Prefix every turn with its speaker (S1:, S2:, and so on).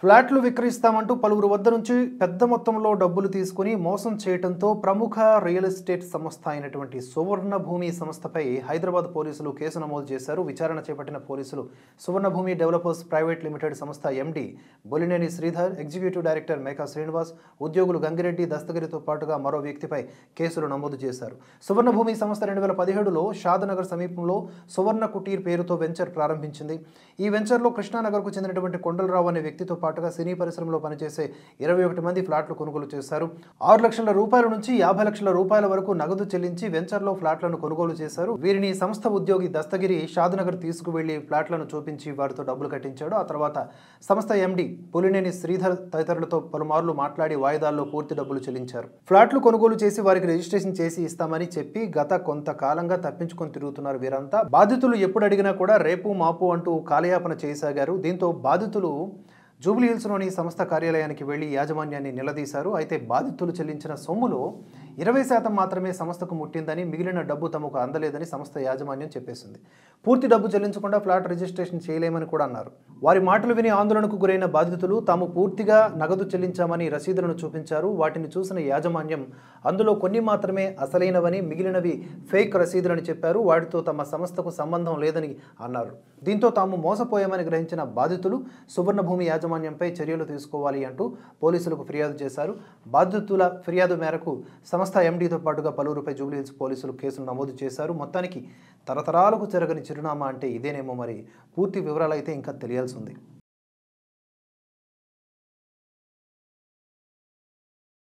S1: ఫ్లాట్లు విక్రయిస్తామంటూ పలువురు వద్ద నుంచి పెద్ద మొత్తంలో డబ్బులు తీసుకుని మోసం చేయడంతో ప్రముఖ రియల్ ఎస్టేట్ సంస్థ అయినటువంటి సువర్ణ భూమి సంస్థపై హైదరాబాద్ పోలీసులు కేసు నమోదు చేశారు విచారణ చేపట్టిన పోలీసులు సువర్ణభూమి డెవలపర్స్ ప్రైవేట్ లిమిటెడ్ సంస్థ MD Bollineni Sridhar executive director Meka Srinivas ఉద్యోగులు గంగిరెడ్డి దస్తగిరితో పాటుగా మరో వ్యక్తిపై కేసులు నమోదు చేశారు సువర్ణభూమి సంస్థ రెండు వేల పదిహేడులో షాదనగర్ సమీపంలో సువర్ణ కుటీర్ పేరుతో వెంచర్ ప్రారంభించింది ఈ వెంచర్లో కృష్ణానగర్కు చెందినటువంటి కొండలరావు అనే వ్యక్తితో పాటుగా సినీ పరిశ్రమలో పనిచేసే ఇరవై ఒకటి మంది ఫ్లాట్లు కొనుగోలు చేశారు ఆరు లక్షల రూపాయల నుంచి యాభై లక్షల రూపాయల వరకు నగదు చెల్లించి వెంచర్లో ఫ్లాట్లను కొనుగోలు చేశారు వీరిని సంస్థ ఉద్యోగి దస్తగిరి షాద్నగర్ తీసుకువెళ్లి ఫ్లాట్లను చూపించి వారితో డబ్బులు కట్టించాడు ఆ తర్వాత సంస్థ ఎండి పులినేని శ్రీధర్ తదితరులతో పలుమార్లు మాట్లాడి వాయిదాల్లో పూర్తి డబ్బులు చెల్లించారు ఫ్లాట్లు కొనుగోలు చేసి వారికి రిజిస్ట్రేషన్ చేసి ఇస్తామని చెప్పి గత కొంతకాలంగా తప్పించుకొని తిరుగుతున్నారు వీరంతా బాధితులు ఎప్పుడు అడిగినా కూడా రేపు మాపు అంటూ కాలయాపన చేయసాగారు దీంతో బాధితులు జూబ్లీహిల్స్లోని సంస్థ కార్యాలయానికి వెళ్లి యాజమాన్యాన్ని నిలదీశారు అయితే బాధితులు చెల్లించిన సొమ్ములో ఇరవై శాతం మాత్రమే సంస్థకు ముట్టిందని మిగిలిన డబ్బు తమకు అందలేదని సంస్థ యాజమాన్యం చెప్పేసింది పూర్తి డబ్బు చెల్లించకుండా ఫ్లాట్ రిజిస్ట్రేషన్ చేయలేమని కూడా అన్నారు వారి మాటలు విని ఆందోళనకు గురైన బాధితులు తాము పూర్తిగా నగదు చెల్లించామని రసీదులను చూపించారు వాటిని చూసిన యాజమాన్యం అందులో కొన్ని మాత్రమే అసలైనవని మిగిలినవి ఫేక్ రసీదులని చెప్పారు వాటితో తమ సంస్థకు సంబంధం లేదని అన్నారు దీంతో తాము మోసపోయామని గ్రహించిన బాధితులు సువర్ణభూమి యాజమాన్యంపై చర్యలు తీసుకోవాలి అంటూ పోలీసులకు ఫిర్యాదు చేశారు బాధితుల ఫిర్యాదు మేరకు సంస్థ సంస్థ ఎండీతో పాటుగా పలువురుపై జూబ్లీహిల్స్ పోలీసులు కేసులు నమోదు చేశారు మొత్తానికి తరతరాలకు జరగని చిరునామా అంటే ఇదేనేమో మరి పూర్తి వివరాలు అయితే ఇంకా తెలియాల్సి ఉంది